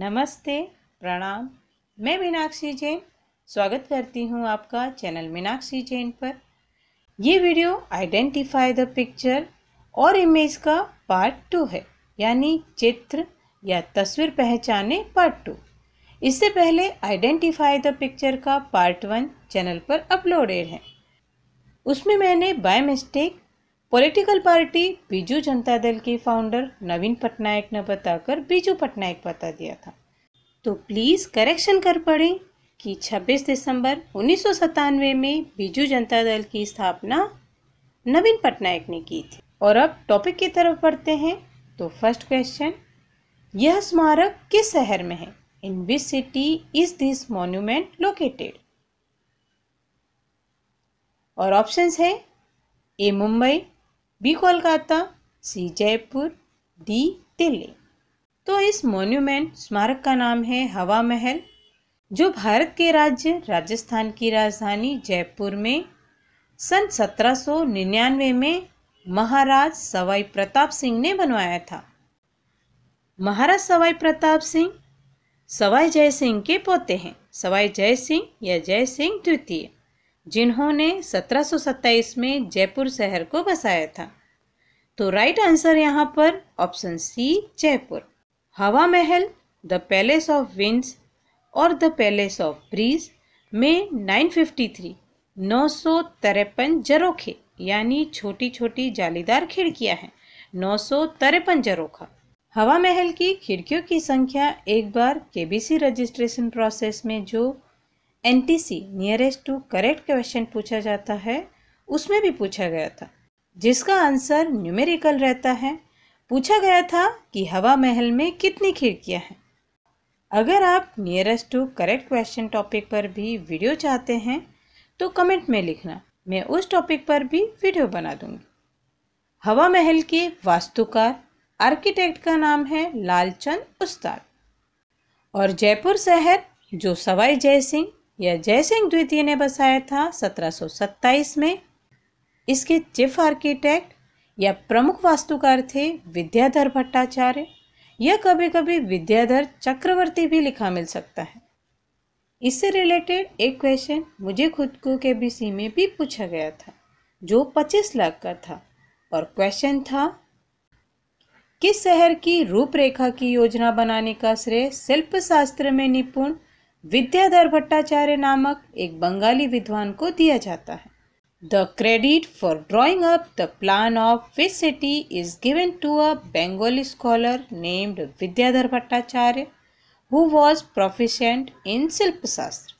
नमस्ते प्रणाम मैं मीनाक्षी जैन स्वागत करती हूँ आपका चैनल मीनाक्षी जैन पर ये वीडियो आइडेंटिफाई द पिक्चर और इमेज का पार्ट टू है यानी चित्र या तस्वीर पहचाने पार्ट टू इससे पहले आइडेंटिफाई द पिक्चर का पार्ट वन चैनल पर अपलोडेड है उसमें मैंने by mistake political party Biju Janata Dal के फाउंडर नवीन पटनायक ने बताकर बीजू पटनायक बता दिया था तो प्लीज़ करेक्शन कर पड़े कि 26 दिसंबर उन्नीस में बीजू जनता दल की स्थापना नवीन पटनायक ने की थी और अब टॉपिक की तरफ बढ़ते हैं तो फर्स्ट क्वेश्चन यह स्मारक किस शहर में है in which city is this monument located और ऑप्शंस है A Mumbai B Kolkata C Jaipur D Delhi तो इस मोन्यूमेंट स्मारक का नाम है हवा महल जो भारत के राज्य राजस्थान की राजधानी जयपुर में सन 1799 में महाराज सवाई प्रताप सिंह ने बनवाया था महाराज सवाई प्रताप सिंह सवाई जय सिंह के पोते हैं सवाई जय सिंह या जय सिंह द्वितीय जिन्होंने 1727 में जयपुर शहर को बसाया था तो राइट आंसर यहाँ पर option C Jaipur Hawa Mahal the palace of winds और द पैलेस ऑफ ब्रीज में 953 नौ सौ तिरपन जरोखे यानी छोटी छोटी जालीदार खिड़कियाँ हैं नौ सौ तिरपन जरोखा हवा महल की खिड़कियों की संख्या एक बार केबीसी रजिस्ट्रेशन प्रोसेस में जो NTC nearest to correct question पूछा जाता है उसमें भी पूछा गया था जिसका आंसर न्यूमेरिकल रहता है पूछा गया था कि हवा महल में कितनी खिड़कियां हैं अगर आप nearest to correct question topic पर भी वीडियो चाहते हैं तो कमेंट में लिखना मैं उस टॉपिक पर भी वीडियो बना दूंगी हवा महल के वास्तुकार आर्किटेक्ट का नाम है लालचंद उस्ताद और जयपुर शहर जो सवाई जय सिंह यह जयसिंह द्वितीय ने बसाया था 1727 में इसके चीफ आर्किटेक्ट या प्रमुख वास्तुकार थे विद्याधर भट्टाचार्य या कभी कभी विद्याधर चक्रवर्ती भी लिखा मिल सकता है इससे रिलेटेड एक क्वेश्चन मुझे खुद को के बी में भी पूछा गया था जो 25 लाख का था और क्वेश्चन था किस शहर की रूपरेखा की योजना बनाने का श्रेय शिल्प शास्त्र में निपुण विद्याधर भट्टाचार्य नामक एक बंगाली विद्वान को दिया जाता है the credit for drawing up the plan of this city is given to a Bengali scholar named Vidyadhar Bhattacharya who was proficient in Shilpa Shastra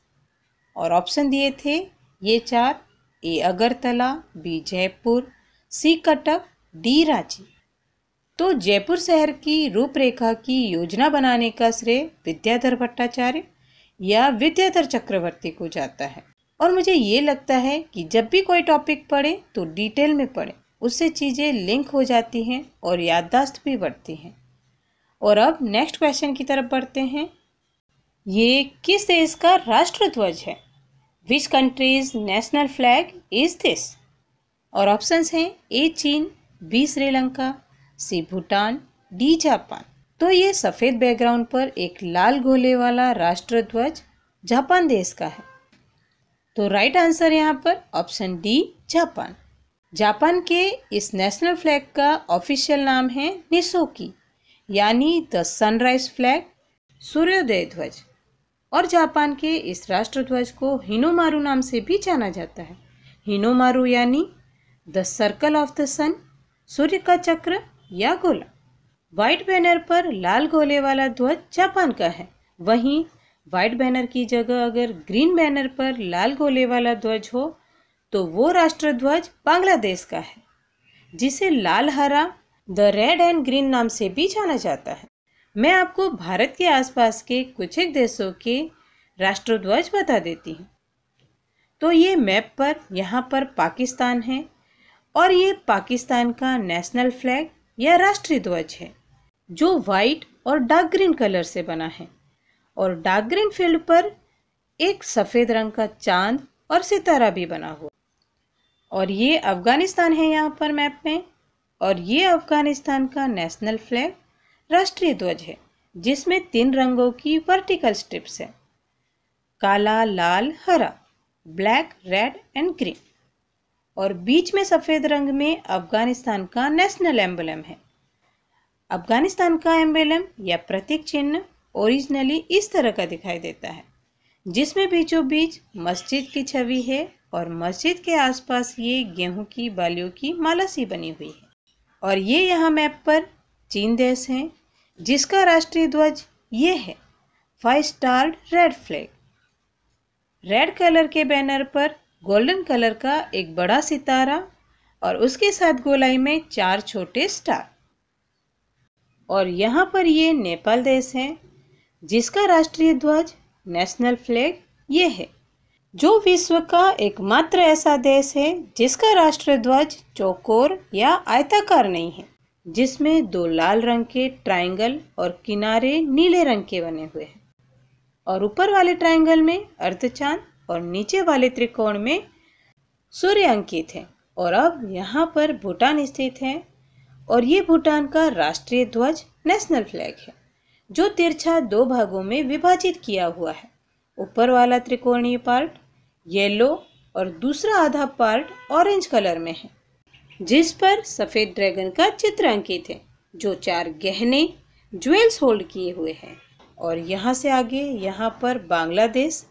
और ऑप्शन दिए थे ये चार A Agartala B Jaipur C Cuttack D Ranchi तो जयपुर शहर की रूपरेखा की योजना बनाने का श्रेय विद्याधर भट्टाचार्य या विद्याधर चक्रवर्ती को जाता है और मुझे ये लगता है कि जब भी कोई टॉपिक पढ़े तो डिटेल में पढ़े उससे चीज़ें लिंक हो जाती हैं और याददाश्त भी बढ़ती हैं और अब नेक्स्ट क्वेश्चन की तरफ बढ़ते हैं ये किस देश का राष्ट्रध्वज है which country's national flag is this और ऑप्शंस हैं ए चीन B Sri Lanka C Bhutan D Japan तो ये सफ़ेद बैकग्राउंड पर एक लाल गोले वाला राष्ट्रध्वज जापान देश का है तो राइट आंसर यहाँ पर ऑप्शन डी जापान जापान के इस नेशनल फ्लैग का ऑफिशियल नाम है निसोकी यानी द सनराइज फ्लैग सूर्योदय ध्वज और जापान के इस राष्ट्रध्वज को हिनोमारू नाम से भी जाना जाता है हिनोमारू यानी the circle of the sun सूर्य का चक्र या गोला व्हाइट बैनर पर लाल गोले वाला ध्वज जापान का है वहीं व्हाइट बैनर की जगह अगर ग्रीन बैनर पर लाल गोले वाला ध्वज हो तो वो राष्ट्रध्वज बांग्लादेश का है जिसे लाल हरा द रेड एंड ग्रीन नाम से भी जाना जाता है मैं आपको भारत के आसपास के कुछ एक देशों के राष्ट्रध्वज बता देती हूँ तो ये मैप पर यहाँ पर पाकिस्तान है और ये पाकिस्तान का नेशनल फ्लैग यह राष्ट्रीय ध्वज है जो वाइट और डार्क ग्रीन कलर से बना है और डार्क ग्रीन फील्ड पर एक सफ़ेद रंग का चांद और सितारा भी बना हुआ और ये अफ़गानिस्तान है यहाँ पर मैप में और ये अफ़गानिस्तान का नेशनल फ्लैग राष्ट्रीय ध्वज है जिसमें तीन रंगों की वर्टिकल स्ट्रिप्स है काला लाल हरा ब्लैक रेड एंड ग्रीन और बीच में सफ़ेद रंग में अफगानिस्तान का नेशनल एम्बलम है अफगानिस्तान का एम्बलम या प्रतीक चिन्ह ओरिजिनली इस तरह का दिखाई देता है जिसमें बीचों बीच मस्जिद की छवि है और मस्जिद के आसपास ये गेहूं की बालियों की माला सी बनी हुई है और ये यहाँ मैप पर चीन देश है जिसका राष्ट्रीय ध्वज ये है five star red flag red colour के बैनर पर गोल्डन कलर का एक बड़ा सितारा और उसके साथ गोलाई में चार छोटे स्टार और यहाँ पर ये नेपाल देश है जिसका राष्ट्रीय ध्वज नेशनल फ्लैग ये है जो विश्व का एकमात्र ऐसा देश है जिसका राष्ट्रीय ध्वज चौकोर या आयताकार नहीं है जिसमें दो लाल रंग के ट्रायंगल और किनारे नीले रंग के बने हुए हैं और ऊपर वाले ट्रायंगल में अर्धचांद और नीचे वाले त्रिकोण में सूर्य अंकित है और अब यहाँ पर भूटान स्थित है और ये भूटान का राष्ट्रीय ध्वज नेशनल फ्लैग है जो तिरछा दो भागों में विभाजित किया हुआ है ऊपर वाला त्रिकोणीय पार्ट येलो और दूसरा आधा पार्ट ऑरेंज कलर में है जिस पर सफ़ेद ड्रैगन का चित्र अंकित है जो चार गहने ज्वेल्स होल्ड किए हुए हैं और यहाँ से आगे यहाँ पर बांग्लादेश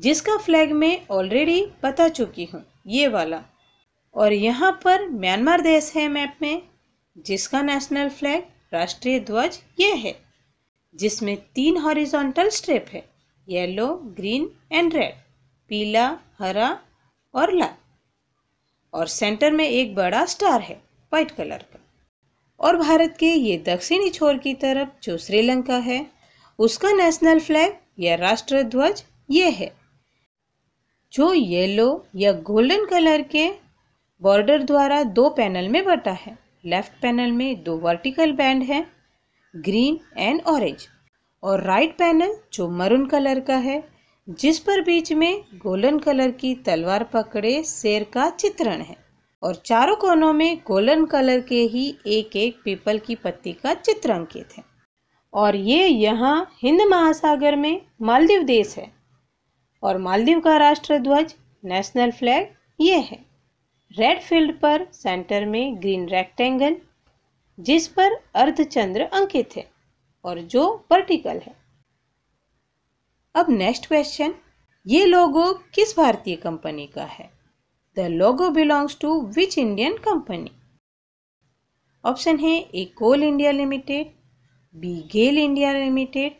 जिसका फ्लैग मैं ऑलरेडी बता चुकी हूँ ये वाला और यहाँ पर म्यांमार देश है मैप में जिसका नेशनल फ्लैग राष्ट्रीय ध्वज ये है जिसमें तीन हॉरिजॉन्टल स्ट्रेप है येलो ग्रीन एंड रेड पीला हरा और लाल और सेंटर में एक बड़ा स्टार है वाइट कलर का और भारत के ये दक्षिणी छोर की तरफ जो श्रीलंका है उसका नेशनल फ्लैग या राष्ट्र ध्वज ये है जो येलो या गोल्डन कलर के बॉर्डर द्वारा दो पैनल में बटा है लेफ्ट पैनल में दो वर्टिकल बैंड है ग्रीन एंड ऑरेंज और राइट पैनल जो मरून कलर का है जिस पर बीच में गोल्डन कलर की तलवार पकड़े शेर का चित्रण है और चारों कोनों में गोल्डन कलर के ही एक एक पीपल की पत्ती का चित्र अंकित है और ये यहाँ हिंद महासागर में मालदीव देश है और मालदीव का राष्ट्र ध्वज नेशनल फ्लैग ये है रेड फील्ड पर सेंटर में ग्रीन रेक्टेंगल जिस पर अर्धचंद्र अंकित है और जो वर्टिकल है अब नेक्स्ट क्वेश्चन ये लोगो किस भारतीय कंपनी का है the logo belongs to which Indian company option है A Coal India Limited B GAIL India Limited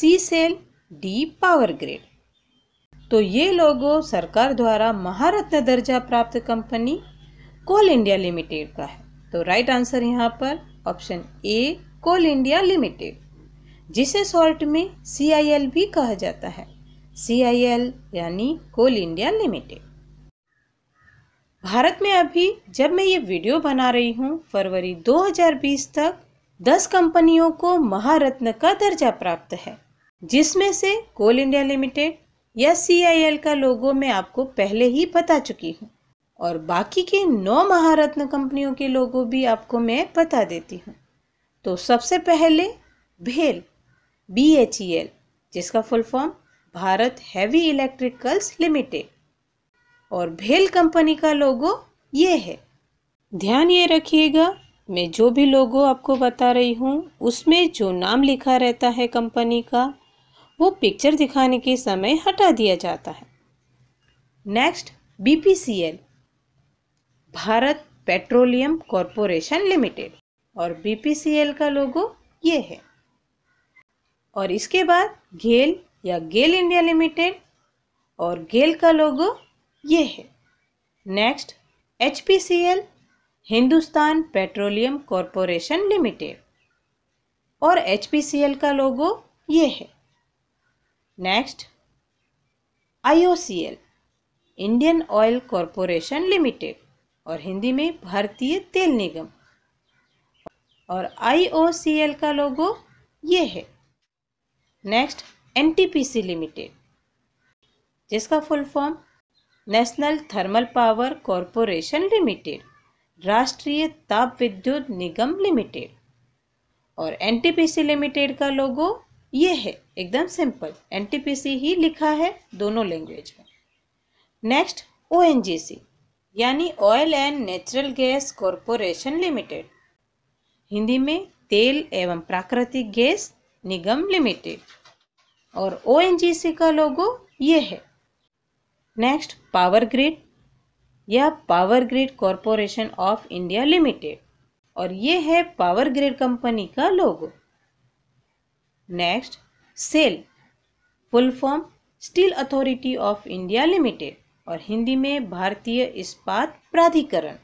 C SAIL D Power Grid तो ये लोगो सरकार द्वारा महारत्न दर्जा प्राप्त कंपनी कोल इंडिया लिमिटेड का है तो राइट आंसर यहाँ पर option A Coal India Limited जिसे शॉर्ट में सी भी कहा जाता है सी यानी कोल इंडिया लिमिटेड भारत में अभी जब मैं ये वीडियो बना रही हूँ फरवरी 2020 तक 10 कंपनियों को महारत्न का दर्जा प्राप्त है जिसमें से कोल इंडिया लिमिटेड या एल का लोगो मैं आपको पहले ही बता चुकी हूँ और बाकी के नौ महारत्न कंपनियों के लोगो भी आपको मैं बता देती हूँ तो सबसे पहले भेल बी एच ई एल जिसका full form Bharat Heavy Electricals Limited और भेल कंपनी का लोगो ये है ध्यान ये रखिएगा मैं जो भी लोगो आपको बता रही हूँ उसमें जो नाम लिखा रहता है कंपनी का वो पिक्चर दिखाने के समय हटा दिया जाता है next BPCL Bharat Petroleum Corporation Limited और बीपीसीएल का लोगो ये है और इसके बाद गेल या गेल इंडिया लिमिटेड और गेल का लोगो ये है next H Hindustan Petroleum Corporation Limited और एच का लोगो ये है next IOCL Indian Oil Corporation Limited और हिंदी में भारतीय तेल निगम और आईओसीएल का लोगो ये है नेक्स्ट एनटीपीसी लिमिटेड जिसका full form National Thermal Power Corporation Limited राष्ट्रीय ताप विद्युत निगम लिमिटेड और एनटीपीसी लिमिटेड का लोगो ये है एकदम सिंपल एनटीपीसी ही लिखा है दोनों लैंग्वेज में नेक्स्ट ओएनजीसी यानी Oil and Natural Gas Corporation Limited Hindi में तेल एवं प्राकृतिक गैस निगम लिमिटेड और ओएनजीसी का लोगो ये है नेक्स्ट पावर ग्रिड या Power Grid Corporation of India Limited और ये है पावर ग्रिड कंपनी का logo next SAIL full form Steel Authority of India Limited और हिंदी में भारतीय इस्पात प्राधिकरण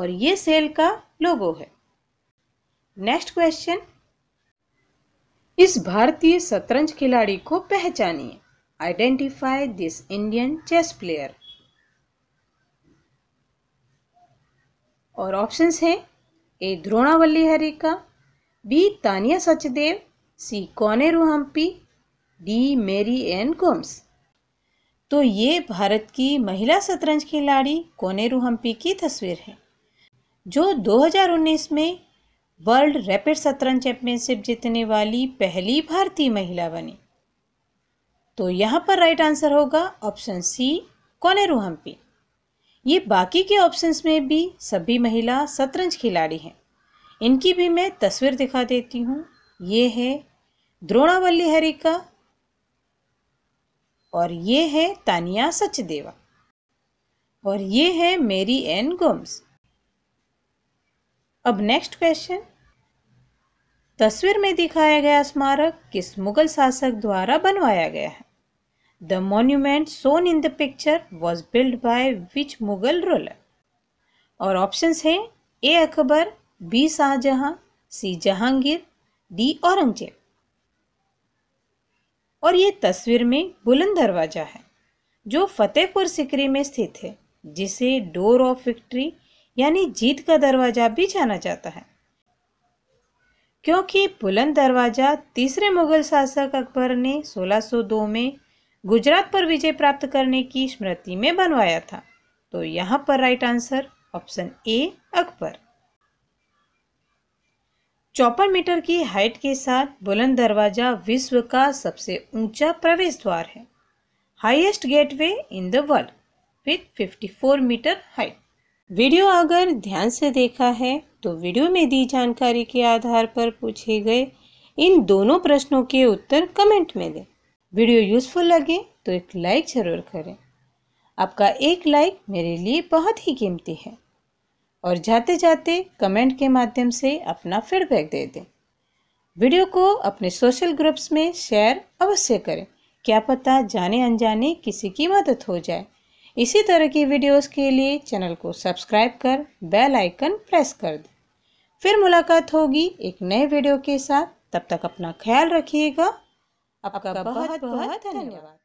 और ये सेल का लोगो है नेक्स्ट क्वेश्चन इस भारतीय शतरंज खिलाड़ी को पहचानिए identify this Indian chess player और ऑप्शंस हैं A Dronavalli Harika B Tania Sachdev C Koneru Humpy D Mary Ann Gomes तो ये भारत की महिला शतरंज खिलाड़ी कोनेरू हम्पी की तस्वीर है जो 2019 में वर्ल्ड रैपिड शतरंज चैंपियनशिप जीतने वाली पहली भारतीय महिला बनी तो यहाँ पर राइट आंसर होगा ऑप्शन सी कोनेरू हम्पी ये बाकी के ऑप्शंस में भी सभी महिला शतरंज खिलाड़ी हैं इनकी भी मैं तस्वीर दिखा देती हूँ ये है द्रोणावल्ली हरिका और ये है तानिया सचदेवा और ये है मेरी एन गोम्स अब नेक्स्ट क्वेश्चन तस्वीर में दिखाया गया स्मारक किस मुगल शासक द्वारा बनवाया गया है the monument shown in the picture was build by which Mughal ruler और ऑप्शंस हैं A Akbar B Shahjahan C Jahangir D Aurangzeb और ये तस्वीर में बुलंद दरवाज़ा है जो फतेहपुर सिकरी में स्थित है जिसे डोर ऑफ विक्ट्री यानी जीत का दरवाज़ा भी जाना जाता है क्योंकि बुलंद दरवाज़ा तीसरे मुगल शासक अकबर ने 1602 में गुजरात पर विजय प्राप्त करने की स्मृति में बनवाया था तो यहाँ पर right answer option A Akbar चौपन मीटर की हाइट के साथ बुलंद दरवाज़ा विश्व का सबसे ऊंचा प्रवेश द्वार है highest gateway in the world with 54 metre height video अगर ध्यान से देखा है तो वीडियो में दी जानकारी के आधार पर पूछे गए इन दोनों प्रश्नों के उत्तर कमेंट में दें वीडियो यूज़फुल लगे तो एक लाइक ज़रूर करें आपका एक लाइक मेरे लिए बहुत ही कीमती है और जाते जाते कमेंट के माध्यम से अपना फीडबैक दे दें वीडियो को अपने सोशल ग्रुप्स में शेयर अवश्य करें क्या पता जाने अनजाने किसी की मदद हो जाए इसी तरह की वीडियोस के लिए चैनल को सब्सक्राइब कर बेल आइकन प्रेस कर दें फिर मुलाकात होगी एक नए वीडियो के साथ तब तक अपना ख्याल रखिएगा आपका बहुत बहुत धन्यवाद